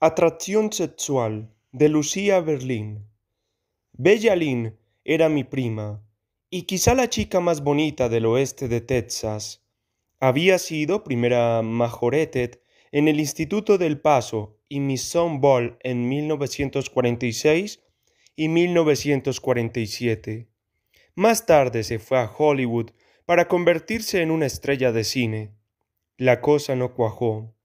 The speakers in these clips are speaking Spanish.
Atracción sexual de Lucía Berlín. Bella Lynn era mi prima, y quizá la chica más bonita del oeste de Texas. Había sido primera majorette en el Instituto del Paso y Miss Sun Ball en 1946 y 1947. Más tarde se fue a Hollywood para convertirse en una estrella de cine. La cosa no cuajó.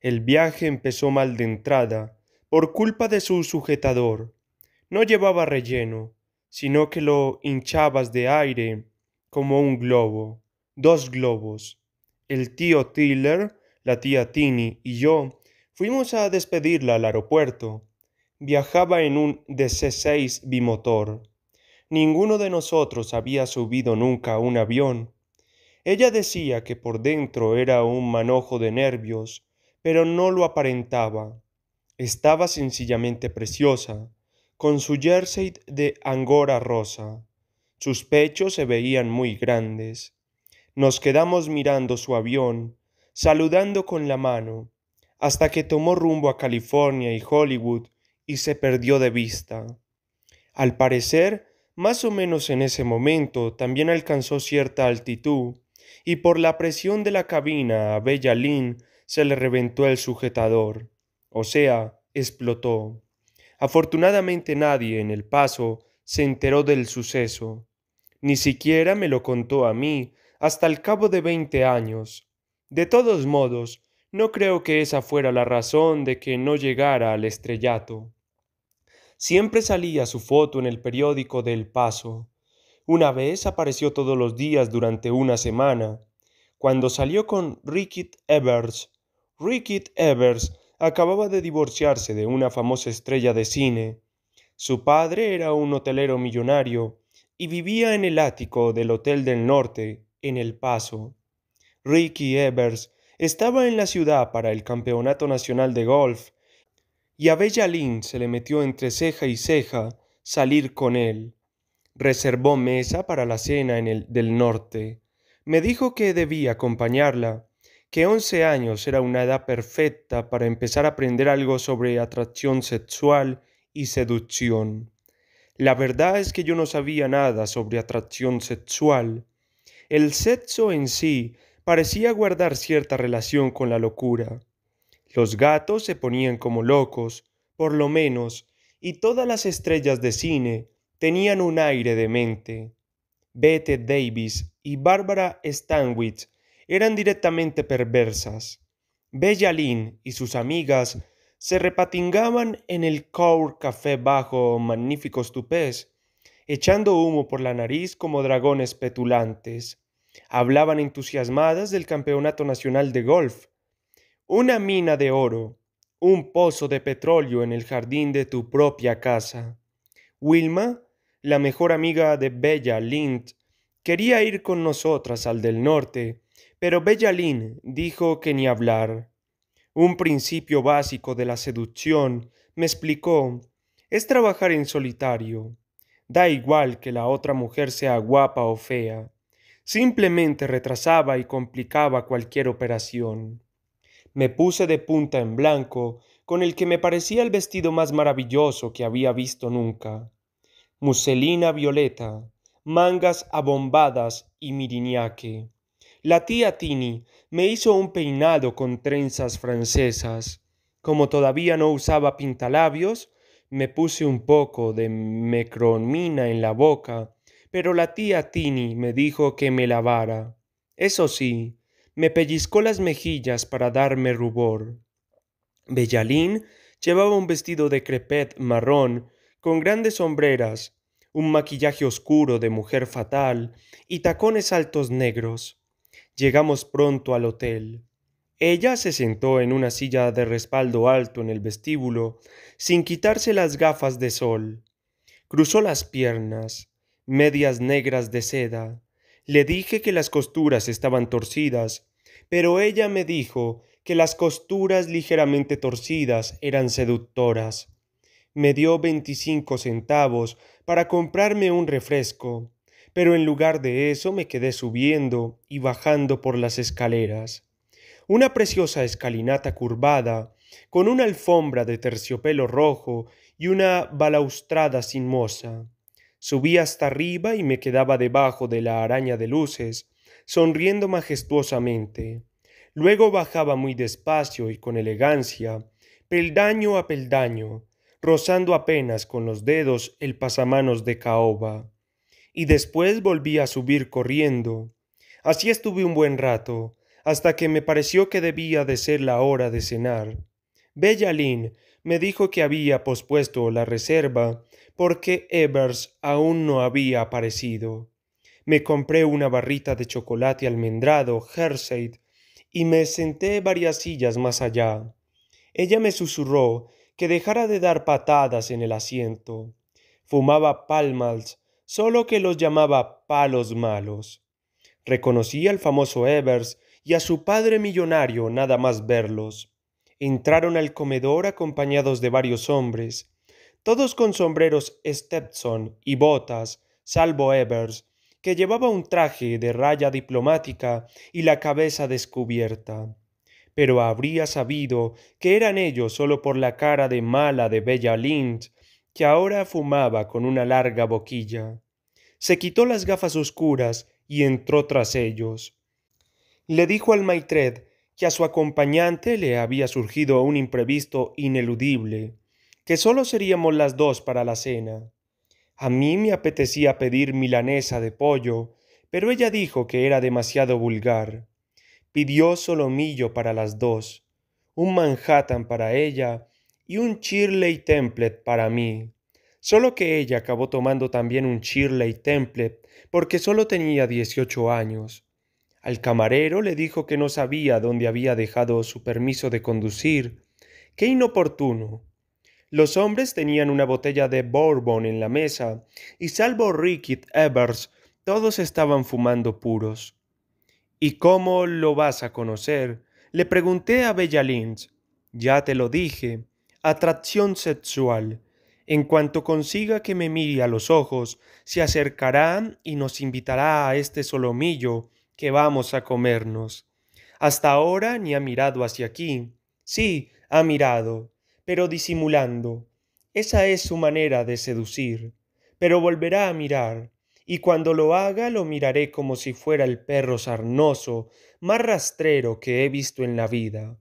El viaje empezó mal de entrada, por culpa de su sujetador. No llevaba relleno, sino que lo hinchabas de aire como un globo, dos globos. El tío Tiller, la tía Tini y yo fuimos a despedirla al aeropuerto. Viajaba en un DC-6 bimotor. Ninguno de nosotros había subido nunca a un avión. Ella decía que por dentro era un manojo de nervios, pero no lo aparentaba. Estaba sencillamente preciosa, con su jersey de angora rosa. Sus pechos se veían muy grandes. Nos quedamos mirando su avión, saludando con la mano, hasta que tomó rumbo a California y Hollywood y se perdió de vista. Al parecer, más o menos en ese momento también alcanzó cierta altitud, y por la presión de la cabina a Bella se le reventó el sujetador, o sea, explotó. Afortunadamente nadie en el paso se enteró del suceso. Ni siquiera me lo contó a mí hasta el cabo de veinte años. De todos modos, no creo que esa fuera la razón de que no llegara al estrellato. Siempre salía su foto en el periódico de El Paso. Una vez apareció todos los días durante una semana. Cuando salió con Ricket Evers, Ricky Evers acababa de divorciarse de una famosa estrella de cine. Su padre era un hotelero millonario y vivía en el ático del Hotel del Norte, en El Paso. Ricky Evers estaba en la ciudad para el Campeonato Nacional de Golf y a Bella Lynn se le metió entre ceja y ceja salir con él. Reservó mesa para la cena en el del norte. Me dijo que debía acompañarla que 11 años era una edad perfecta para empezar a aprender algo sobre atracción sexual y seducción. La verdad es que yo no sabía nada sobre atracción sexual. El sexo en sí parecía guardar cierta relación con la locura. Los gatos se ponían como locos, por lo menos, y todas las estrellas de cine tenían un aire de mente. Bette Davis y Barbara Stanwyck eran directamente perversas. Bella Lynn y sus amigas se repatingaban en el Cour Café bajo magníficos tupés, echando humo por la nariz como dragones petulantes. Hablaban entusiasmadas del Campeonato Nacional de Golf. Una mina de oro, un pozo de petróleo en el jardín de tu propia casa. Wilma, la mejor amiga de Bella Lind, quería ir con nosotras al del norte, pero Bellalín dijo que ni hablar. Un principio básico de la seducción, me explicó, es trabajar en solitario. Da igual que la otra mujer sea guapa o fea. Simplemente retrasaba y complicaba cualquier operación. Me puse de punta en blanco, con el que me parecía el vestido más maravilloso que había visto nunca. Muselina violeta, mangas abombadas y miriñaque. La tía Tini me hizo un peinado con trenzas francesas. Como todavía no usaba pintalabios, me puse un poco de mecromina en la boca, pero la tía Tini me dijo que me lavara. Eso sí, me pellizcó las mejillas para darme rubor. Bellalín llevaba un vestido de crepet marrón con grandes sombreras, un maquillaje oscuro de mujer fatal y tacones altos negros. Llegamos pronto al hotel. Ella se sentó en una silla de respaldo alto en el vestíbulo, sin quitarse las gafas de sol. Cruzó las piernas, medias negras de seda. Le dije que las costuras estaban torcidas, pero ella me dijo que las costuras ligeramente torcidas eran seductoras. Me dio veinticinco centavos para comprarme un refresco pero en lugar de eso me quedé subiendo y bajando por las escaleras. Una preciosa escalinata curvada, con una alfombra de terciopelo rojo y una balaustrada sin moza. Subí hasta arriba y me quedaba debajo de la araña de luces, sonriendo majestuosamente. Luego bajaba muy despacio y con elegancia, peldaño a peldaño, rozando apenas con los dedos el pasamanos de caoba y después volví a subir corriendo. Así estuve un buen rato, hasta que me pareció que debía de ser la hora de cenar. Lynn me dijo que había pospuesto la reserva porque Evers aún no había aparecido. Me compré una barrita de chocolate almendrado, Hershey y me senté varias sillas más allá. Ella me susurró que dejara de dar patadas en el asiento. Fumaba palmals solo que los llamaba palos malos. Reconocí al famoso Evers y a su padre millonario nada más verlos. Entraron al comedor acompañados de varios hombres, todos con sombreros Stepson y botas, salvo Evers, que llevaba un traje de raya diplomática y la cabeza descubierta. Pero habría sabido que eran ellos solo por la cara de mala de Bella Lind que ahora fumaba con una larga boquilla. Se quitó las gafas oscuras y entró tras ellos. Le dijo al maitred que a su acompañante le había surgido un imprevisto ineludible, que sólo seríamos las dos para la cena. A mí me apetecía pedir milanesa de pollo, pero ella dijo que era demasiado vulgar. Pidió solomillo para las dos, un Manhattan para ella y un Shirley Template para mí. Solo que ella acabó tomando también un Shirley Template porque solo tenía 18 años. Al camarero le dijo que no sabía dónde había dejado su permiso de conducir. ¡Qué inoportuno! Los hombres tenían una botella de Bourbon en la mesa, y salvo Ricket Evers, todos estaban fumando puros. ¿Y cómo lo vas a conocer? Le pregunté a Bella Lynch. Ya te lo dije atracción sexual. En cuanto consiga que me mire a los ojos, se acercará y nos invitará a este solomillo que vamos a comernos. Hasta ahora ni ha mirado hacia aquí. Sí, ha mirado, pero disimulando. Esa es su manera de seducir. Pero volverá a mirar, y cuando lo haga lo miraré como si fuera el perro sarnoso más rastrero que he visto en la vida.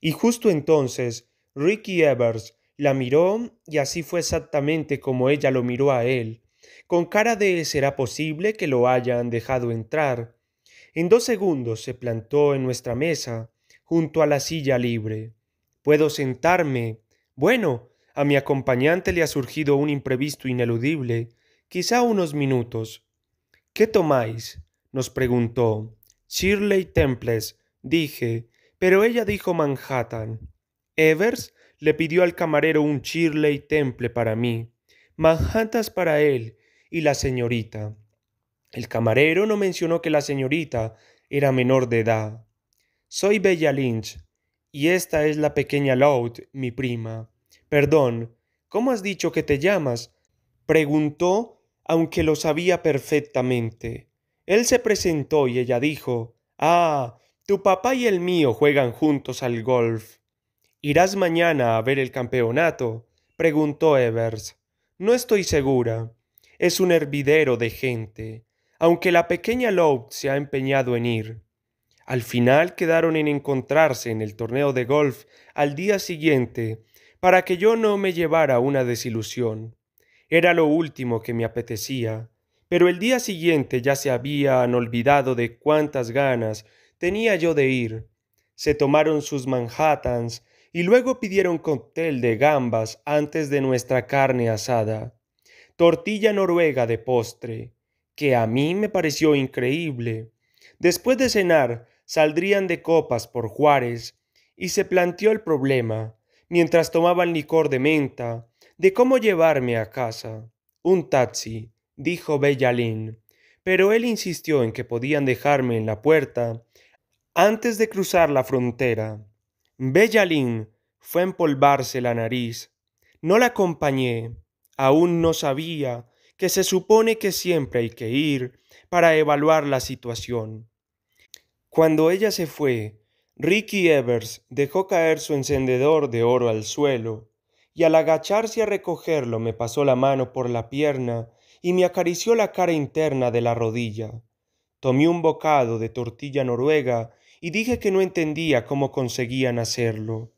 Y justo entonces Ricky Evers la miró y así fue exactamente como ella lo miró a él, con cara de será posible que lo hayan dejado entrar. En dos segundos se plantó en nuestra mesa, junto a la silla libre. Puedo sentarme. Bueno, a mi acompañante le ha surgido un imprevisto ineludible, quizá unos minutos. ¿Qué tomáis? nos preguntó. Shirley Temples, dije, pero ella dijo Manhattan. Evers le pidió al camarero un chirley Temple para mí, manjatas para él y la señorita. El camarero no mencionó que la señorita era menor de edad. Soy Bella Lynch, y esta es la pequeña Loud, mi prima. Perdón, ¿cómo has dicho que te llamas? preguntó, aunque lo sabía perfectamente. Él se presentó y ella dijo Ah, tu papá y el mío juegan juntos al golf. ¿Irás mañana a ver el campeonato? preguntó Evers. No estoy segura. Es un hervidero de gente, aunque la pequeña Lowe se ha empeñado en ir. Al final quedaron en encontrarse en el torneo de golf al día siguiente, para que yo no me llevara una desilusión. Era lo último que me apetecía, pero el día siguiente ya se habían olvidado de cuántas ganas tenía yo de ir. Se tomaron sus Manhattans y luego pidieron cóctel de gambas antes de nuestra carne asada, tortilla noruega de postre, que a mí me pareció increíble. Después de cenar, saldrían de copas por Juárez, y se planteó el problema, mientras tomaban licor de menta, de cómo llevarme a casa. Un taxi, dijo Bellalín, pero él insistió en que podían dejarme en la puerta antes de cruzar la frontera. Bellalín fue a empolvarse la nariz. No la acompañé. Aún no sabía que se supone que siempre hay que ir para evaluar la situación. Cuando ella se fue, Ricky Evers dejó caer su encendedor de oro al suelo, y al agacharse a recogerlo me pasó la mano por la pierna y me acarició la cara interna de la rodilla. Tomé un bocado de tortilla noruega y dije que no entendía cómo conseguían hacerlo.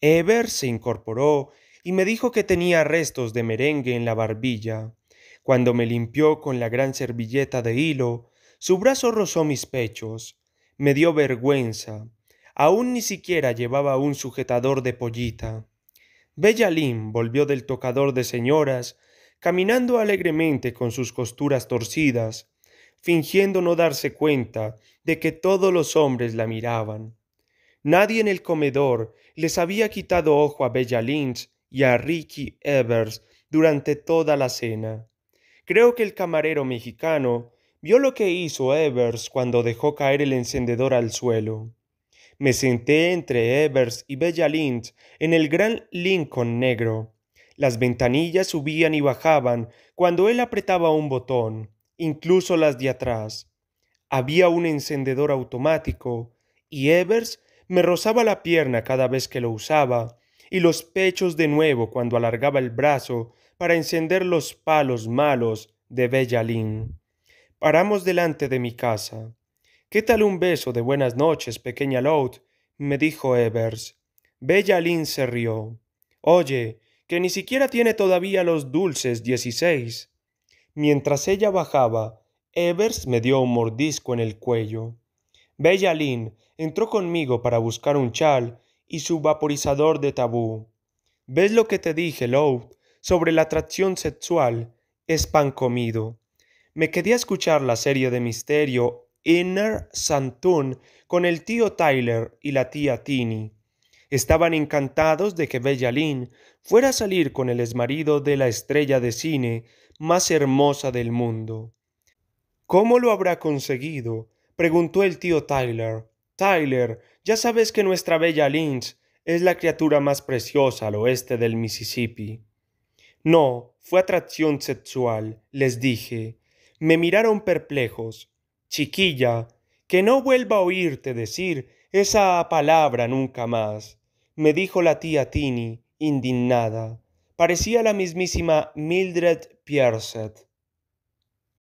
Eber se incorporó y me dijo que tenía restos de merengue en la barbilla. Cuando me limpió con la gran servilleta de hilo, su brazo rozó mis pechos. Me dio vergüenza. Aún ni siquiera llevaba un sujetador de pollita. Bella volvió del tocador de señoras, caminando alegremente con sus costuras torcidas, fingiendo no darse cuenta de que todos los hombres la miraban. Nadie en el comedor les había quitado ojo a Bella Lynch y a Ricky Evers durante toda la cena. Creo que el camarero mexicano vio lo que hizo Evers cuando dejó caer el encendedor al suelo. Me senté entre Evers y Bella Lynch en el gran Lincoln negro. Las ventanillas subían y bajaban cuando él apretaba un botón incluso las de atrás. Había un encendedor automático, y Evers me rozaba la pierna cada vez que lo usaba, y los pechos de nuevo cuando alargaba el brazo para encender los palos malos de Bellalín. Paramos delante de mi casa. ¿Qué tal un beso de buenas noches, pequeña Lout? me dijo Evers. Bellalín se rió. Oye, que ni siquiera tiene todavía los dulces dieciséis. Mientras ella bajaba, Evers me dio un mordisco en el cuello. Bella Lynn entró conmigo para buscar un chal y su vaporizador de tabú. ¿Ves lo que te dije, Lowe, sobre la atracción sexual? Es pan comido. Me quedé a escuchar la serie de misterio Inner Santun con el tío Tyler y la tía Tini. Estaban encantados de que Bella Lynn fuera a salir con el exmarido de la estrella de cine más hermosa del mundo. ¿Cómo lo habrá conseguido? preguntó el tío Tyler. Tyler, ya sabes que nuestra bella Lynch es la criatura más preciosa al oeste del Mississippi. No, fue atracción sexual, les dije. Me miraron perplejos. Chiquilla, que no vuelva a oírte decir esa palabra nunca más, me dijo la tía Tini, indignada. Parecía la mismísima Mildred 500